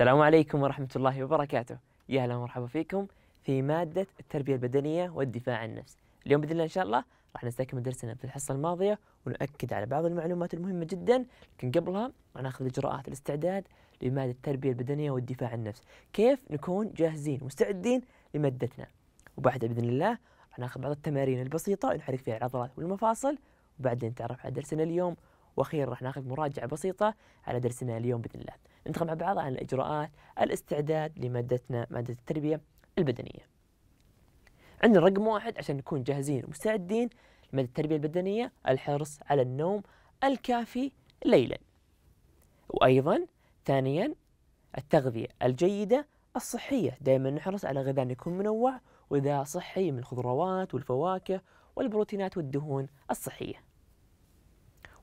السلام عليكم ورحمة الله وبركاته يا أهلا ومرحبا فيكم في مادة التربية البدنية والدفاع عن النفس اليوم بإذن الله إن شاء الله راح نستكمل درسنا في الحصة الماضية ونؤكد على بعض المعلومات المهمة جدا لكن قبلها راح ناخذ إجراءات الاستعداد لمادة التربية البدنية والدفاع عن النفس كيف نكون جاهزين مستعدين لمادتنا وبعدها بإذن الله راح ناخذ بعض التمارين البسيطة نحرك فيها العضلات والمفاصل وبعدين نتعرف على درسنا اليوم وأخيرا راح ناخذ مراجعة بسيطة على درسنا اليوم بإذن الله ندخل مع بعض عن الإجراءات الاستعداد لمادتنا مادة التربية البدنية عندنا رقم واحد عشان نكون جاهزين ومستعدين لمادة التربية البدنية الحرص على النوم الكافي ليلا وأيضا ثانيا التغذية الجيدة الصحية دائما نحرص على غذاء يكون منوع وغذاء صحي من الخضروات والفواكه والبروتينات والدهون الصحية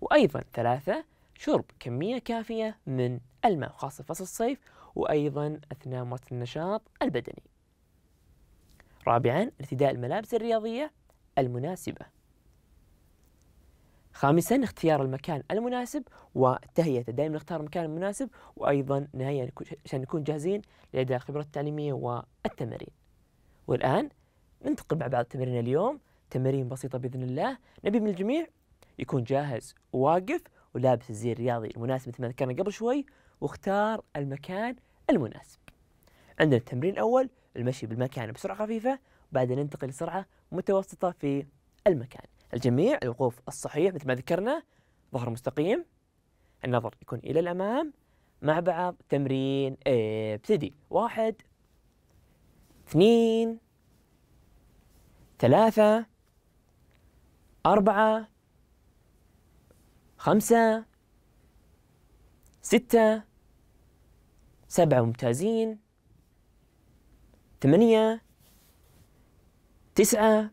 وأيضا ثلاثة شرب كمية كافية من الماء خاصة في فصل الصيف وأيضا أثناء ممارسة النشاط البدني رابعا ارتداء الملابس الرياضية المناسبة خامسا اختيار المكان المناسب والتهيئة دائما نختار المكان المناسب وأيضا نهاية عشان نكون جاهزين لأداء الخبرة التعليمية والتمارين والآن ننتقل مع بعض تمارين اليوم تمارين بسيطة بإذن الله نبي من الجميع يكون جاهز وواقف ولابس الزي الرياضي المناسب مثل ما ذكرنا قبل شوي واختار المكان المناسب عندنا التمرين الأول المشي بالمكان بسرعة خفيفة بعدين ننتقل لسرعة متوسطة في المكان الجميع الوقوف الصحيح مثل ما ذكرنا ظهر مستقيم النظر يكون إلى الأمام مع بعض تمرين ابتدي واحد اثنين ثلاثة أربعة خمسة ستة سبعة ممتازين ثمانية تسعة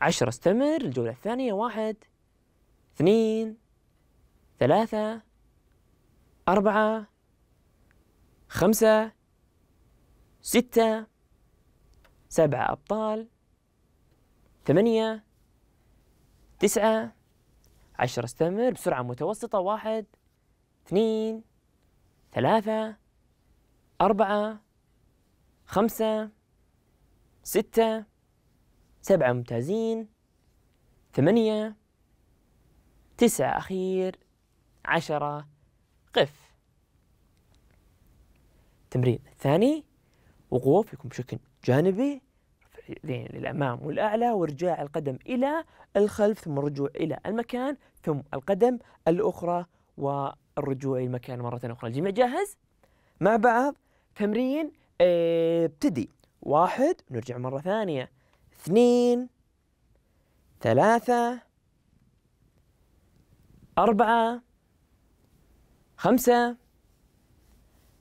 عشرة استمر الجولة الثانية واحد اثنين ثلاثة أربعة خمسة ستة سبعة أبطال ثمانية تسعة عشرة استمر بسرعة متوسطة واحد اثنين ثلاثة أربعة خمسة ستة سبعة ممتازين ثمانية تسعة أخير عشرة قف التمرين الثاني وقوفكم بشكل جانبي للأمام والأعلى وارجاع القدم إلى الخلف ثم الرجوع إلى المكان ثم القدم الأخرى والرجوع للمكان مرة أخرى الجميع جاهز؟ مع بعض تمرين آه، ابتدي واحد نرجع مرة ثانية اثنين ثلاثة أربعة خمسة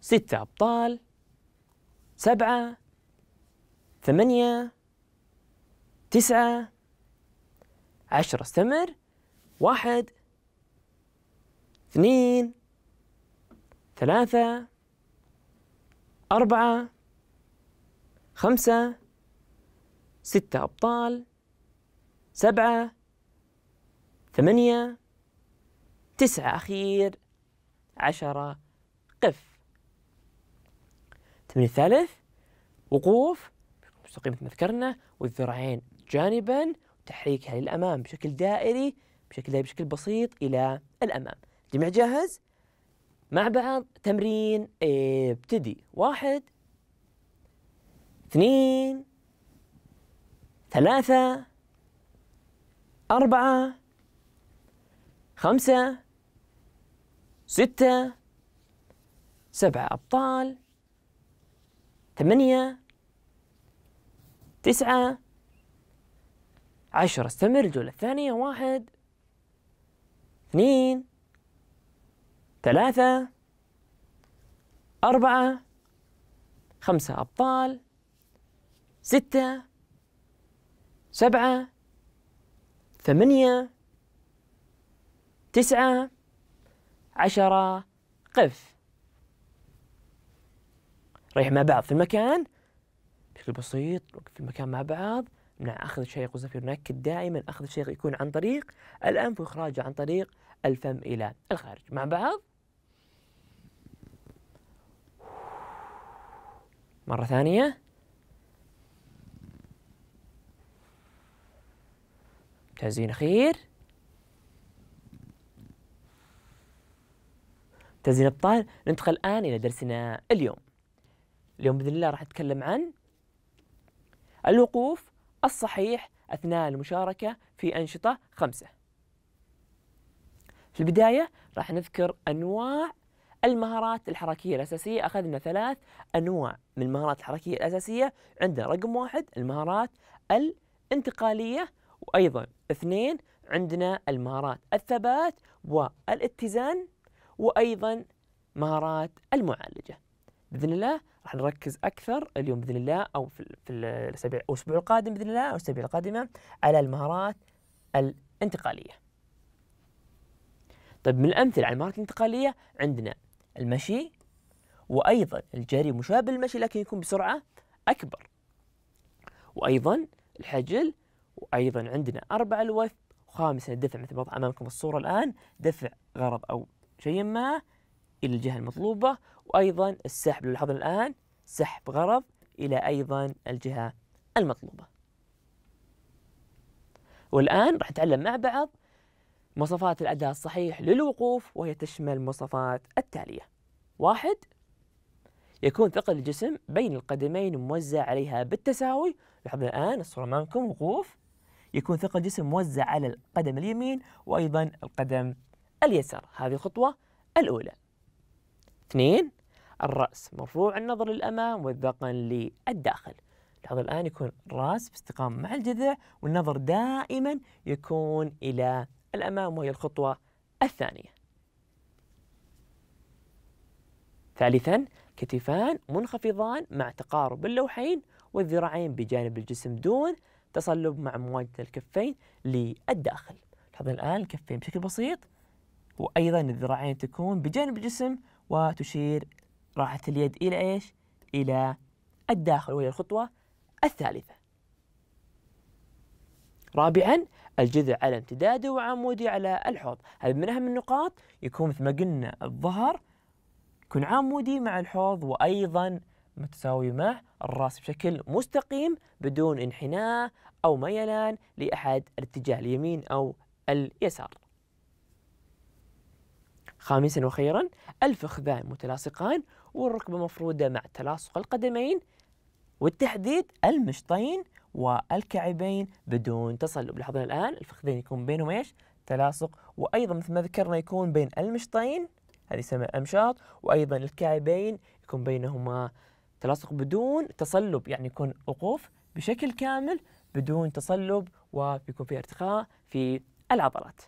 ستة أبطال سبعة ثمانية تسعة عشرة استمر واحد اثنين ثلاثة أربعة خمسة ستة أبطال سبعة ثمانية تسعة أخير عشرة قف التمرين الثالث وقوف مستقيم مثل ما ذكرنا والذراعين جانبا وتحريكها للأمام بشكل دائري بشكل بشكل بسيط إلى الأمام جميع جاهز؟ مع بعض تمرين إيه، ابتدي واحد اثنين ثلاثة أربعة خمسة ستة سبعة أبطال ثمانية تسعة عشرة استمر الجولة الثانية واحد اثنين ثلاثة أربعة خمسة أبطال ستة سبعة ثمانية تسعة عشرة قف ريح مع بعض في المكان بشكل بسيط وقف في المكان مع بعض من أخذ الشهيق والزفير نؤكد دائما أخذ الشهيق يكون عن طريق الأنف وإخراجه عن طريق الفم إلى الخارج مع بعض مرة ثانية ممتازين أخير ممتازين أبطال ننتقل الآن إلى درسنا اليوم اليوم بإذن الله راح نتكلم عن الوقوف الصحيح أثناء المشاركة في أنشطة خمسة في البداية راح نذكر أنواع المهارات الحركية الأساسية أخذنا ثلاث أنواع من المهارات الحركية الأساسية عندنا رقم واحد المهارات الانتقالية وأيضا اثنين عندنا المهارات الثبات والاتزان وأيضا مهارات المعالجة بإذن الله راح نركز اكثر اليوم باذن الله او في, في الاسابيع الاسبوع القادم باذن الله او الاسابيع القادمه على المهارات الانتقاليه. طيب من الامثله على المهارات الانتقاليه عندنا المشي وايضا الجري مشابه للمشي لكن يكون بسرعه اكبر. وايضا الحجل وايضا عندنا اربع الوث وخامسا الدفع مثل ما امامكم الصوره الان دفع غرض او شيء ما الى الجهه المطلوبه وأيضا السحب لاحظنا الآن سحب غرض إلى أيضا الجهة المطلوبة والآن راح نتعلم مع بعض مواصفات الأداء الصحيح للوقوف وهي تشمل المواصفات التالية واحد يكون ثقل الجسم بين القدمين موزع عليها بالتساوي لاحظنا الآن الصورة أمامكم وقوف يكون ثقل الجسم موزع على القدم اليمين وأيضا القدم اليسار هذه الخطوة الأولى اثنين الرأس مرفوع النظر للأمام والذقن للداخل لاحظ الآن يكون الرأس باستقامة مع الجذع والنظر دائما يكون إلى الأمام وهي الخطوة الثانية ثالثا كتفان منخفضان مع تقارب اللوحين والذراعين بجانب الجسم دون تصلب مع مواجهة الكفين للداخل لاحظ الآن الكفين بشكل بسيط وأيضا الذراعين تكون بجانب الجسم وتشير راحت اليد إلى إيش؟ إلى الداخل وهي الخطوة الثالثة رابعا الجذع على امتداده وعمودي على الحوض هذا من أهم النقاط يكون مثل ما قلنا الظهر يكون عمودي مع الحوض وأيضا متساوي مع الراس بشكل مستقيم بدون انحناء أو ميلان لأحد الاتجاه اليمين أو اليسار خامسا واخيرا الفخذان متلاصقان والركبة مفرودة مع تلاصق القدمين والتحديد المشطين والكعبين بدون تصلب لاحظنا الآن الفخذين يكون بينهم إيش تلاصق وأيضا مثل ما ذكرنا يكون بين المشطين هذه يسمى أمشاط وأيضا الكعبين يكون بينهما تلاصق بدون تصلب يعني يكون وقوف بشكل كامل بدون تصلب وبيكون في ارتخاء في العضلات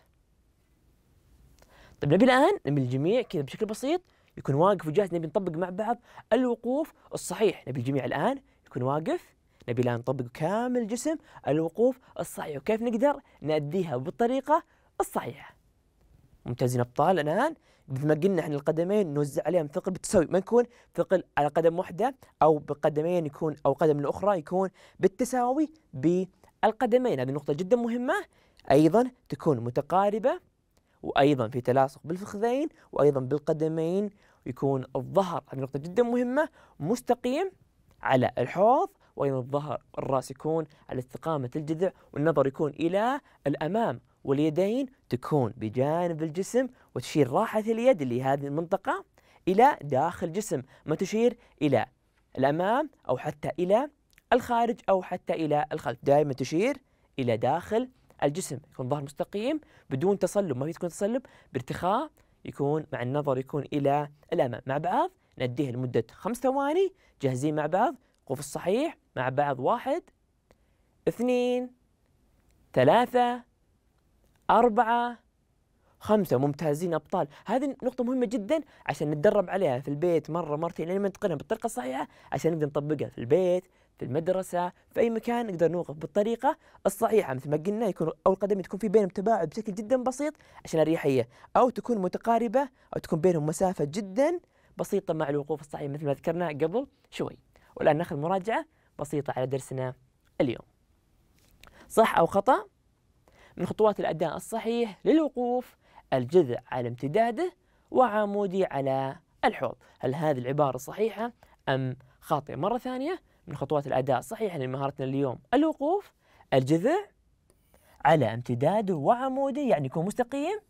طيب نبي الان نبي الجميع كذا بشكل بسيط يكون واقف وجاهز نبي نطبق مع بعض الوقوف الصحيح نبي الجميع الان يكون واقف نبي الان نطبق كامل الجسم الوقوف الصحيح وكيف نقدر نأديها بالطريقه الصحيحه ممتازين ابطال الان مثل ما قلنا احنا القدمين نوزع عليهم ثقل بالتساوي ما نكون ثقل على قدم واحده او بقدمين يكون او قدم الاخرى يكون بالتساوي بالقدمين هذه نقطه جدا مهمه ايضا تكون متقاربه وأيضا في تلاصق بالفخذين وأيضا بالقدمين يكون الظهر هذه نقطة جدا مهمة مستقيم على الحوض وأيضا الظهر الرأس يكون على استقامة الجذع والنظر يكون إلى الأمام واليدين تكون بجانب الجسم وتشير راحة اليد اللي هذه المنطقة إلى داخل الجسم ما تشير إلى الأمام أو حتى إلى الخارج أو حتى إلى الخلف دائما تشير إلى داخل الجسم يكون ظهر مستقيم بدون تصلب ما في تكون تصلب بارتخاء يكون مع النظر يكون إلى الأمام مع بعض نديها لمدة خمس ثواني جاهزين مع بعض قف الصحيح مع بعض واحد اثنين ثلاثة أربعة خمسة ممتازين أبطال هذه نقطة مهمة جدا عشان نتدرب عليها في البيت مرة مرتين لين نتقنها بالطريقة الصحيحة عشان نقدر نطبقها في البيت في المدرسة في أي مكان نقدر نوقف بالطريقة الصحيحة مثل ما قلنا يكون أو القدم تكون في بينهم تباعد بشكل جدا بسيط عشان أريحية أو تكون متقاربة أو تكون بينهم مسافة جدا بسيطة مع الوقوف الصحيح مثل ما ذكرنا قبل شوي والآن ناخذ مراجعة بسيطة على درسنا اليوم صح أو خطأ من خطوات الأداء الصحيح للوقوف الجذع على امتداده وعمودي على الحوض هل هذه العبارة صحيحة أم خاطئة مرة ثانية من خطوات الأداء الصحيحة لمهارتنا اليوم الوقوف الجذع على امتداده وعموده يعني يكون مستقيم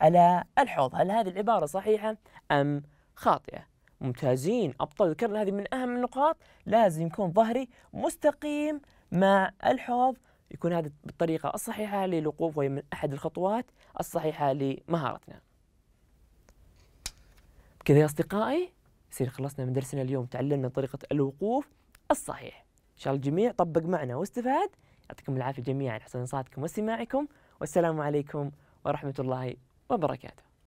على الحوض هل هذه العبارة صحيحة أم خاطئة ممتازين أبطال ذكرنا هذه من أهم النقاط لازم يكون ظهري مستقيم مع الحوض يكون هذا بالطريقة الصحيحة للوقوف وهي من أحد الخطوات الصحيحة لمهارتنا بكذا يا أصدقائي يصير خلصنا من درسنا اليوم تعلمنا طريقة الوقوف الصحيح إن شاء الله الجميع طبق معنا واستفاد يعطيكم العافية جميعا حسن إنصاتكم واستماعكم والسلام عليكم ورحمة الله وبركاته